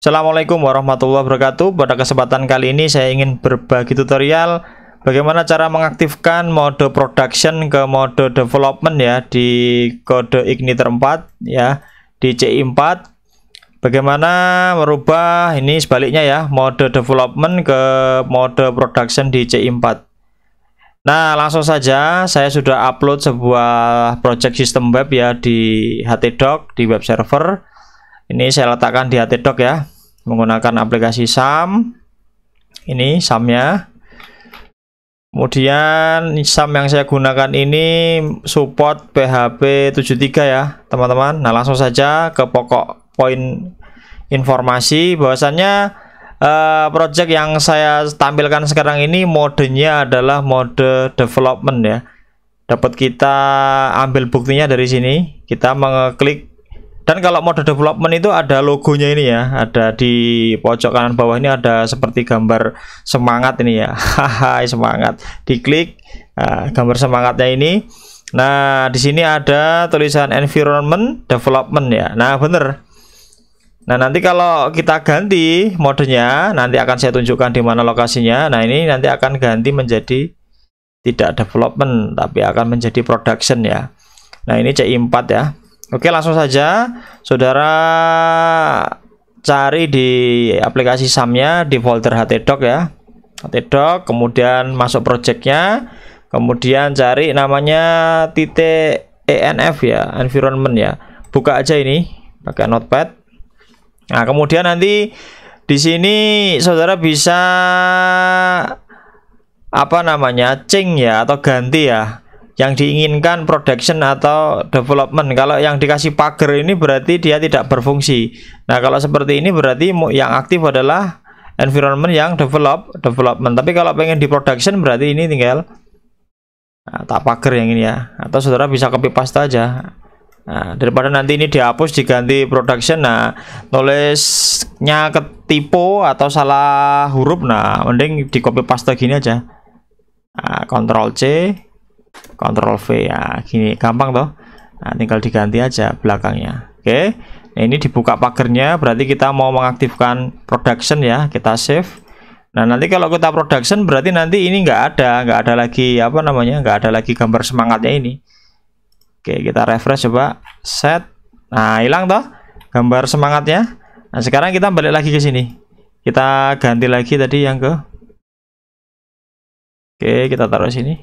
Assalamualaikum warahmatullahi wabarakatuh Pada kesempatan kali ini saya ingin berbagi tutorial Bagaimana cara mengaktifkan mode production ke mode development ya Di kode igniter 4 ya Di CI4 Bagaimana merubah ini sebaliknya ya Mode development ke mode production di CI4 Nah langsung saja saya sudah upload sebuah project system web ya Di htdoc di web server ini saya letakkan di htdoc ya menggunakan aplikasi SAM ini SAMnya kemudian SAM yang saya gunakan ini support PHP 73 ya teman-teman nah langsung saja ke pokok poin informasi bahwasannya eh, project yang saya tampilkan sekarang ini modenya adalah mode development ya dapat kita ambil buktinya dari sini kita mengeklik dan kalau mode development itu ada logonya ini ya, ada di pojok kanan bawah ini ada seperti gambar semangat ini ya. Haha, semangat. Diklik ah, gambar semangatnya ini. Nah, di sini ada tulisan environment development ya. Nah, bener. Nah, nanti kalau kita ganti modenya, nanti akan saya tunjukkan di mana lokasinya. Nah, ini nanti akan ganti menjadi tidak development tapi akan menjadi production ya. Nah, ini c 4 ya. Oke, langsung saja saudara cari di aplikasi samnya di folder htdoc ya. htdoc, kemudian masuk projectnya, kemudian cari namanya titik enf ya, environment ya. Buka aja ini pakai notepad. Nah, kemudian nanti di sini saudara bisa apa namanya? ceng ya atau ganti ya yang diinginkan production atau development. Kalau yang dikasih pagar ini berarti dia tidak berfungsi. Nah, kalau seperti ini berarti yang aktif adalah environment yang develop development. Tapi kalau pengen di production berarti ini tinggal nah, tak pagar yang ini ya. Atau saudara bisa copy paste aja. Nah, daripada nanti ini dihapus diganti production. Nah, nulisnya ketipu atau salah huruf. Nah, mending di copy paste gini aja. Nah, Ctrl C Ctrl V ya gini gampang toh nah, tinggal diganti aja belakangnya oke okay. nah, ini dibuka pagernya berarti kita mau mengaktifkan production ya kita save nah nanti kalau kita production berarti nanti ini nggak ada nggak ada lagi apa namanya nggak ada lagi gambar semangatnya ini oke okay, kita refresh coba set nah hilang toh gambar semangatnya nah sekarang kita balik lagi ke sini kita ganti lagi tadi yang ke Oke, kita taruh sini.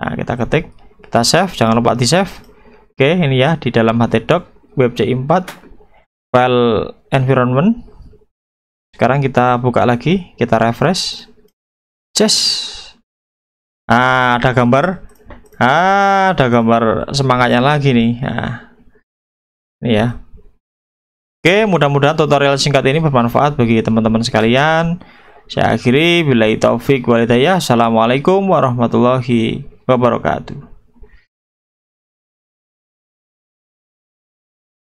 Nah, kita ketik, kita save, jangan lupa di save. Oke, ini ya di dalam htdoc webc4 file environment. Sekarang kita buka lagi, kita refresh. Yes. Ah, ada gambar. Ah, ada gambar semangatnya lagi nih. Nah, ini ya. Oke, mudah-mudahan tutorial singkat ini bermanfaat bagi teman-teman sekalian. Saya akhiri, bila itu taufik walidayah. Assalamualaikum warahmatullahi wabarakatuh